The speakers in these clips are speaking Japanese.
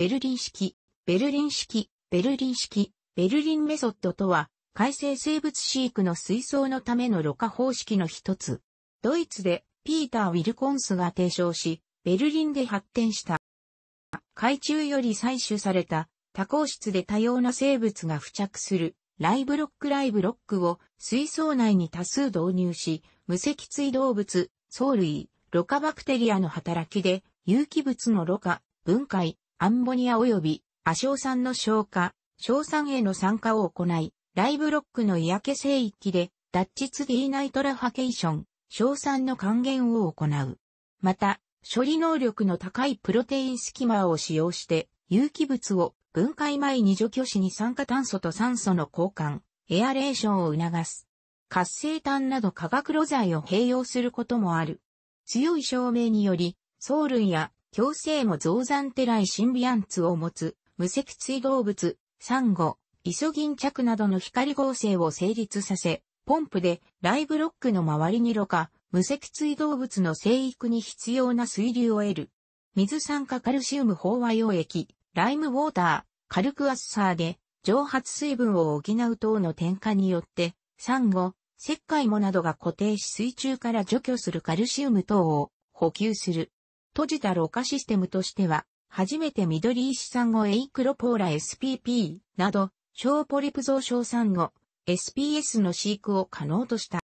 ベルリン式、ベルリン式、ベルリン式、ベルリンメソッドとは、海生生物飼育の水槽のためのろ過方式の一つ。ドイツでピーター・ウィルコンスが提唱し、ベルリンで発展した。海中より採取された多孔質で多様な生物が付着するライブロックライブロックを水槽内に多数導入し、無脊椎動物、藻類、ろ過バクテリアの働きで有機物のろ過、分解、アンボニア及び、アショウ酸の消化、硝酸への酸化を行い、ライブロックの嫌気性域で、脱窒ツディーナイトラファケーション、硝酸の還元を行う。また、処理能力の高いプロテインスキマーを使用して、有機物を分解前に除去しに酸化炭素と酸素の交換、エアレーションを促す。活性炭など化学炉材を併用することもある。強い照明により、藻類や強制も増山テライシンビアンツを持つ、無脊椎動物、サンゴ、イソギンチャクなどの光合成を成立させ、ポンプでライブロックの周りにろ過、無脊椎動物の生育に必要な水流を得る。水酸化カルシウム飽和溶液、ライムウォーター、カルクアッサーで蒸発水分を補う等の添加によって、サンゴ、石灰もなどが固定し水中から除去するカルシウム等を補給する。閉じたろ過システムとしては、初めて緑石産後エイクロポーラ SPP など、小ポリプ増小産後 SPS の飼育を可能とした。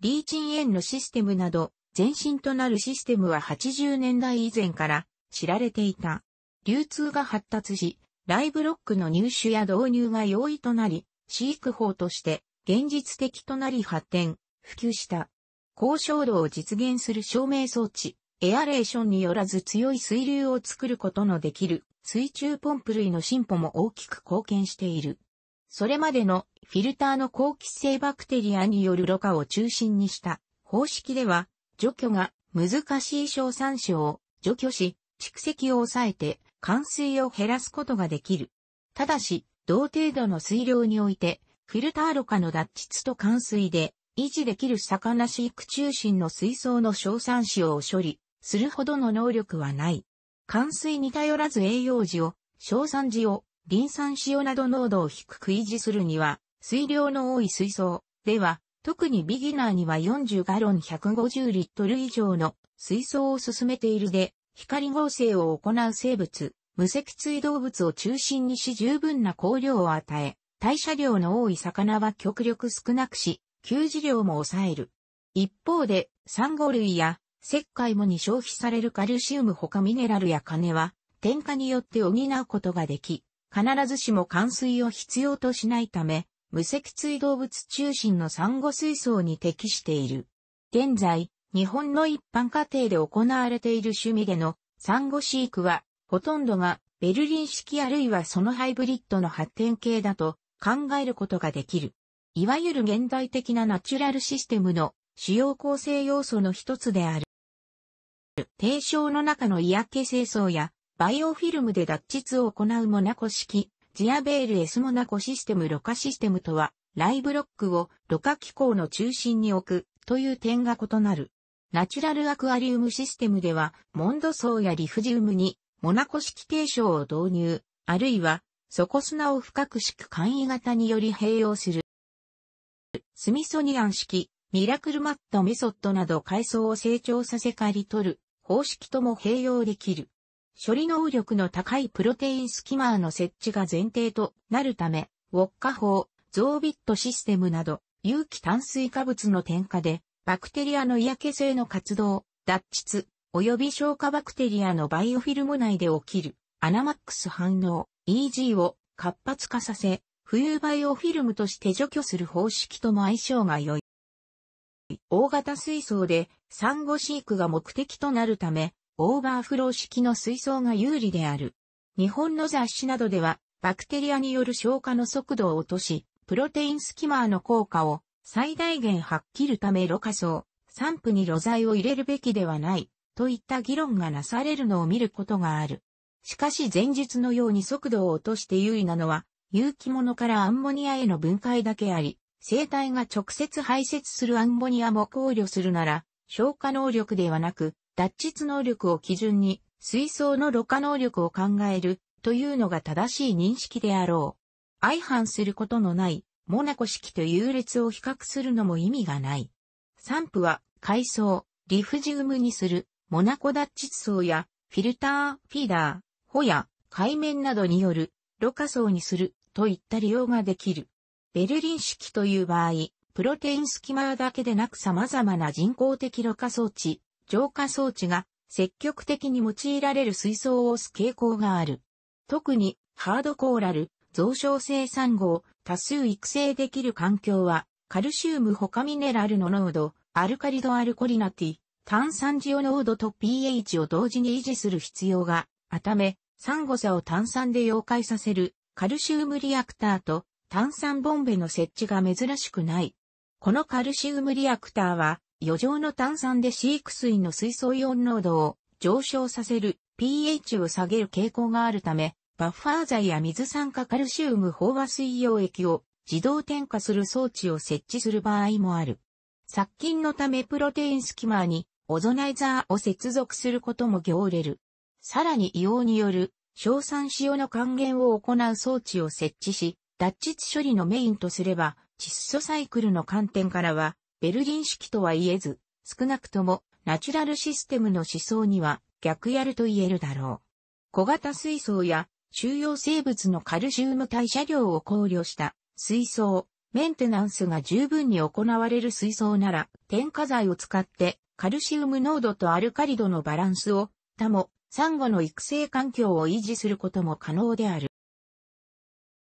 リーチンエンのシステムなど、前身となるシステムは80年代以前から知られていた。流通が発達し、ライブロックの入手や導入が容易となり、飼育法として現実的となり発展、普及した。高衝度を実現する証明装置、エアレーションによらず強い水流を作ることのできる水中ポンプ類の進歩も大きく貢献している。それまでのフィルターの好気性バクテリアによるろ過を中心にした方式では除去が難しい小酸症を除去し蓄積を抑えて冠水を減らすことができる。ただし、同程度の水量においてフィルターろ過の脱窒と冠水で維持できる魚飼育中心の水槽の小酸子を処理するほどの能力はない。寒水に頼らず栄養時を、硝酸時を、リン酸塩など濃度を低く維持するには、水量の多い水槽では、特にビギナーには40ガロン150リットル以上の水槽を進めているで、光合成を行う生物、無脊椎動物を中心にし十分な光量を与え、代謝量の多い魚は極力少なくし、給餌量も抑える。一方で、サンゴ類や石灰もに消費されるカルシウム他ミネラルや金は、添加によって補うことができ、必ずしも冠水を必要としないため、無脊椎動物中心の産後水槽に適している。現在、日本の一般家庭で行われている趣味での産後飼育は、ほとんどがベルリン式あるいはそのハイブリッドの発展系だと考えることができる。いわゆる現代的なナチュラルシステムの主要構成要素の一つである。低床の中の嫌気清掃や、バイオフィルムで脱窒を行うモナコ式、ジアベール S モナコシステムろ過システムとは、ライブロックをろ過機構の中心に置くという点が異なる。ナチュラルアクアリウムシステムでは、モンド層やリフジウムに、モナコ式低床を導入、あるいは、底砂を深く敷く簡易型により併用する。スミソニアン式、ミラクルマットメソッドなど階層を成長させ刈り取る、方式とも併用できる。処理能力の高いプロテインスキマーの設置が前提となるため、ウォッカ法、ゾービットシステムなど、有機炭水化物の添加で、バクテリアの嫌気性の活動、脱出、及び消化バクテリアのバイオフィルム内で起きる、アナマックス反応、EG を活発化させ、浮遊バイオフィルムとして除去する方式とも相性が良い。大型水槽でサンゴ飼育が目的となるため、オーバーフロー式の水槽が有利である。日本の雑誌などでは、バクテリアによる消化の速度を落とし、プロテインスキマーの効果を最大限発揮るためろ過層、散布に露剤を入れるべきではない、といった議論がなされるのを見ることがある。しかし前述のように速度を落として優位なのは、有機物からアンモニアへの分解だけあり、生体が直接排泄するアンモニアも考慮するなら、消化能力ではなく、脱窒能力を基準に、水槽のろ過能力を考える、というのが正しい認識であろう。相反することのない、モナコ式と優劣を比較するのも意味がない。散布は、海藻、リフジウムにする、モナコ脱窒層や、フィルター、フィーダー、ホや、海面などによる、ろ過層にする、といった利用ができる。ベルリン式という場合、プロテインスキマーだけでなく様々な人工的ろ過装置、浄化装置が積極的に用いられる水槽を押す傾向がある。特に、ハードコーラル、増床性酸ンを多数育成できる環境は、カルシウム他ミネラルの濃度、アルカリドアルコリナティ、炭酸ジオ濃度と pH を同時に維持する必要があため、サンゴサを炭酸で溶解させるカルシウムリアクターと炭酸ボンベの設置が珍しくない。このカルシウムリアクターは、余剰の炭酸で飼育水の水素イオン濃度を上昇させる pH を下げる傾向があるため、バッファー剤や水酸化カルシウム飽和水溶液を自動添加する装置を設置する場合もある。殺菌のためプロテインスキマーにオゾナイザーを接続することも行れる。さらに硫黄による硝酸塩の還元を行う装置を設置し、脱窒処理のメインとすれば、窒素サイクルの観点からは、ベルリン式とは言えず、少なくともナチュラルシステムの思想には逆やると言えるだろう。小型水槽や収容生物のカルシウム代謝量を考慮した水槽、メンテナンスが十分に行われる水槽なら、添加剤を使ってカルシウム濃度とアルカリ度のバランスを、他も、サンゴの育成環境を維持することも可能である。